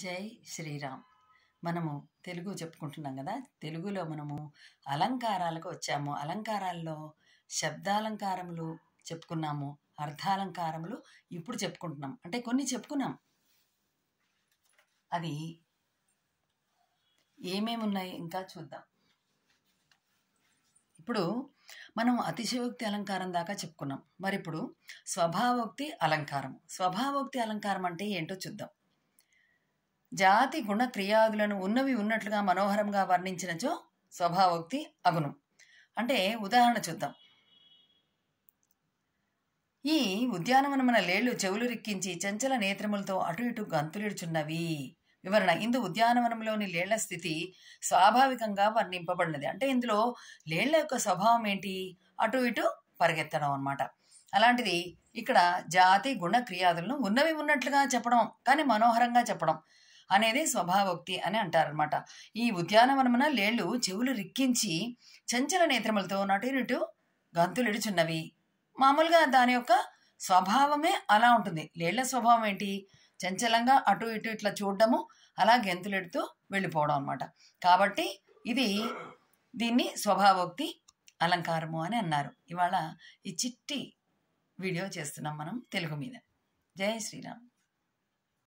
జై శ్రీరామ్ మనము తెలుగు చెప్పుకుంటున్నాం కదా తెలుగులో మనము అలంకారాలకు వచ్చాము అలంకారాల్లో శబ్దాలంకారములు చెప్పుకున్నాము అర్థాలంకారములు ఇప్పుడు చెప్పుకుంటున్నాం అంటే కొన్ని చెప్పుకున్నాం అవి ఏమేమి ఉన్నాయి ఇంకా చూద్దాం ఇప్పుడు మనం అతిశయోక్తి అలంకారం దాకా చెప్పుకున్నాం మరి ఇప్పుడు స్వభావోక్తి అలంకారం స్వభావోక్తి అలంకారం అంటే ఏంటో చూద్దాం జాతి గుణ క్రియాదులను ఉన్నవి ఉన్నట్లుగా మనోహరంగా వర్ణించినచో స్వభావోక్తి అగును అంటే ఉదాహరణ చూద్దాం ఈ ఉద్యానవనమున లేళ్లు చెవులు రిక్కించి చంచల నేత్రములతో అటు ఇటు గంతులిడుచున్నవి వివరణ ఇందు ఉద్యానవనంలోని లేళ్ల స్థితి స్వాభావికంగా వర్ణింపబడినది అంటే ఇందులో లేళ్ల యొక్క స్వభావం ఏంటి అటు ఇటు పరిగెత్తడం అనమాట అలాంటిది ఇక్కడ జాతి గుణ క్రియాదులను ఉన్నవి ఉన్నట్లుగా చెప్పడం కానీ మనోహరంగా చెప్పడం అనేది స్వభావోక్తి అని అంటారనమాట ఈ ఉద్యానవనమున లేళ్లు చెవులు రిక్కించి చంచల నేత్రములతో నటునిటు గంతులిడుచున్నవి మామూలుగా దాని యొక్క స్వభావమే అలా ఉంటుంది లేళ్ల స్వభావం ఏంటి చంచలంగా అటు ఇటు ఇట్లా చూడడము అలా గెంతులెడుతూ వెళ్ళిపోవడం అనమాట కాబట్టి ఇది దీన్ని స్వభావోక్తి అలంకారము అని అన్నారు ఇవాళ ఈ చిట్టి వీడియో చేస్తున్నాం మనం తెలుగు మీద జై శ్రీరామ్